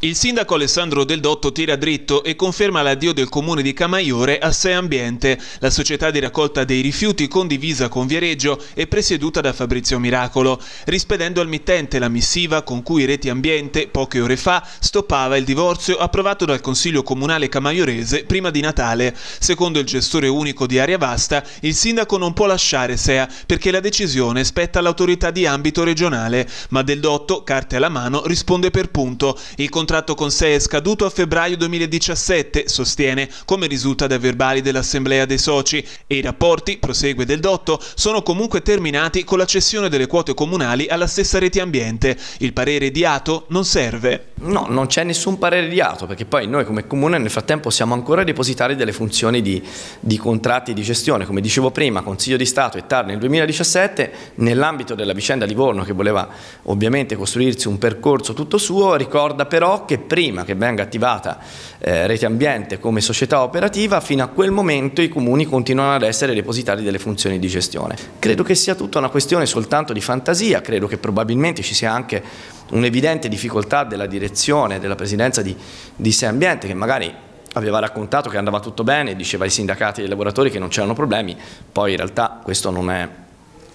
Il sindaco Alessandro Del Dotto tira dritto e conferma l'addio del comune di Camaiore a Sei Ambiente, la società di raccolta dei rifiuti condivisa con Viareggio e presieduta da Fabrizio Miracolo, rispedendo al mittente la missiva con cui Reti Ambiente, poche ore fa, stoppava il divorzio approvato dal Consiglio Comunale Camaiorese prima di Natale. Secondo il gestore unico di Aria Vasta, il sindaco non può lasciare Sea perché la decisione spetta all'autorità di ambito regionale, ma Del Dotto, carte alla mano, risponde per punto. Il contratto con sé è scaduto a febbraio 2017, sostiene, come risulta dai verbali dell'Assemblea dei Soci, e i rapporti, prosegue del dotto, sono comunque terminati con la cessione delle quote comunali alla stessa rete ambiente. Il parere di Ato non serve. No, non c'è nessun parere di Ato, perché poi noi come comune nel frattempo siamo ancora depositari delle funzioni di, di contratti di gestione. Come dicevo prima, Consiglio di Stato e TAR nel 2017, nell'ambito della vicenda Livorno, che voleva ovviamente costruirsi un percorso tutto suo, ricorda però che prima che venga attivata eh, Rete Ambiente come società operativa, fino a quel momento i comuni continuano ad essere depositari delle funzioni di gestione. Credo che sia tutta una questione soltanto di fantasia, credo che probabilmente ci sia anche un'evidente difficoltà della direzione, della presidenza di, di Se Ambiente, che magari aveva raccontato che andava tutto bene, diceva ai sindacati e ai lavoratori che non c'erano problemi, poi in realtà questo non è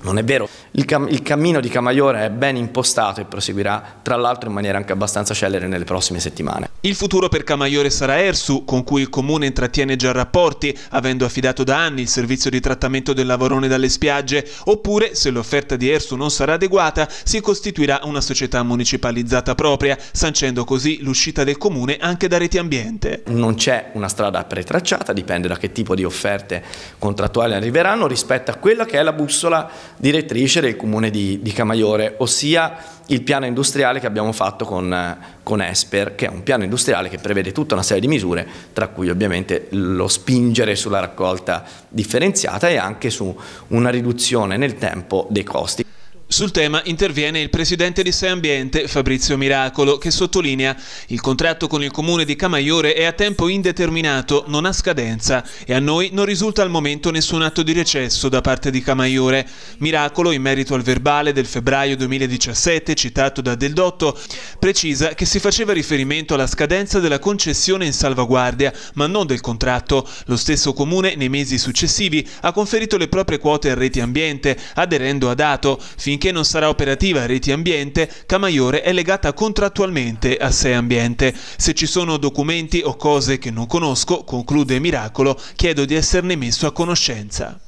non è vero, il, cam il, cammino di Camaiore è ben impostato e proseguirà tra l'altro in maniera anche abbastanza celere nelle prossime settimane. Il futuro per Camaiore sarà Ersu, con cui il comune intrattiene già rapporti, avendo affidato da anni il servizio di trattamento del lavorone dalle spiagge, oppure se l'offerta di Ersu non sarà adeguata si costituirà una società municipalizzata propria, sancendo così l'uscita del comune anche da reti ambiente. Non c'è una strada pretracciata, dipende da che tipo di offerte contrattuali arriveranno rispetto a quella che è la bussola direttrice del comune di, di Camaiore, ossia il piano industriale che abbiamo fatto con, con, Esper, che è un piano industriale che prevede tutta una serie di misure, tra cui ovviamente lo spingere sulla raccolta differenziata e anche su una riduzione nel tempo dei costi. Sul tema interviene il presidente di Sei Ambiente, Fabrizio Miracolo, che sottolinea il contratto con il comune di Camaiore è a tempo indeterminato, non ha scadenza e a noi non risulta al momento nessun atto di recesso da parte di Camaiore. Miracolo, in merito al verbale del febbraio 2017 citato da Del Dotto, precisa che si faceva riferimento alla scadenza della concessione in salvaguardia, ma non del contratto. Lo stesso comune nei mesi successivi ha conferito le proprie quote a Reti Ambiente, aderendo a dato, finché finché non sarà operativa Reti Ambiente, Camaiore è legata contrattualmente a Se Ambiente. Se ci sono documenti o cose che non conosco, conclude Miracolo, chiedo di esserne messo a conoscenza.